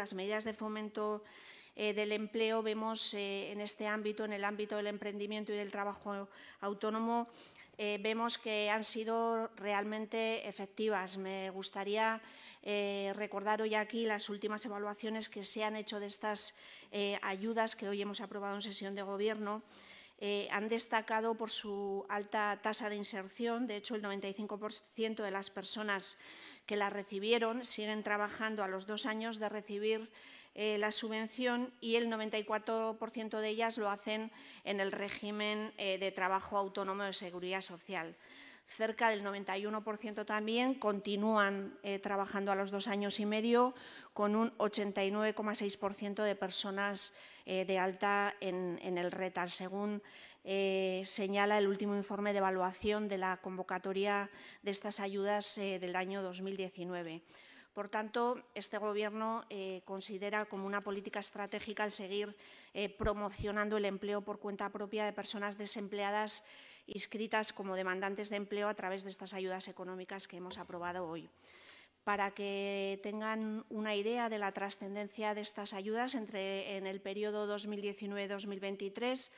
las medidas de fomento eh, del empleo vemos eh, en este ámbito, en el ámbito del emprendimiento y del trabajo autónomo, eh, vemos que han sido realmente efectivas. Me gustaría recordar hoy aquí las últimas evaluaciones que se han hecho de estas ayudas que hoy hemos aprobado en sesión de Gobierno. Eh, han destacado por su alta tasa de inserción. De hecho, el 95% de las personas que la recibieron siguen trabajando a los dos años de recibir eh, la subvención y el 94% de ellas lo hacen en el régimen eh, de trabajo autónomo de seguridad social cerca del 91% también continúan eh, trabajando a los dos años y medio, con un 89,6% de personas eh, de alta en, el RETAR, según eh, señala el último informe de evaluación de la convocatoria de estas ayudas del año 2019. Por tanto, este Gobierno considera como una política estratégica el seguir promocionando el empleo por cuenta propia de personas desempleadas inscritas como demandantes de empleo a través de estas ayudas económicas que hemos aprobado hoy. Para que tengan una idea de la trascendencia de estas ayudas, entre, en el periodo 2019-2023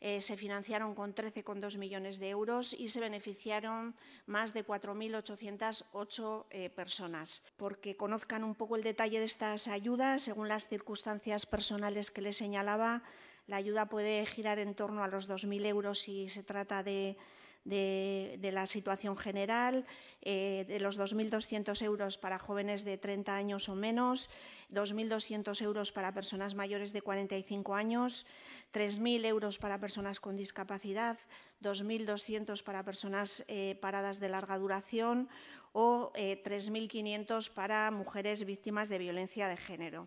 eh, se financiaron con 13,2 millones de euros y se beneficiaron más de 4.808 eh, personas. Porque conozcan un poco el detalle de estas ayudas, según las circunstancias personales que les señalaba, la ayuda puede girar en torno a los 2.000 euros si se trata de, la situación general, eh, de los 2.200 euros para jóvenes de 30 años o menos, 2.200 euros para personas mayores de 45 años, 3.000 euros para personas con discapacidad, 2.200 para personas eh, paradas de larga duración o 3.500 eh, para mujeres víctimas de violencia de género.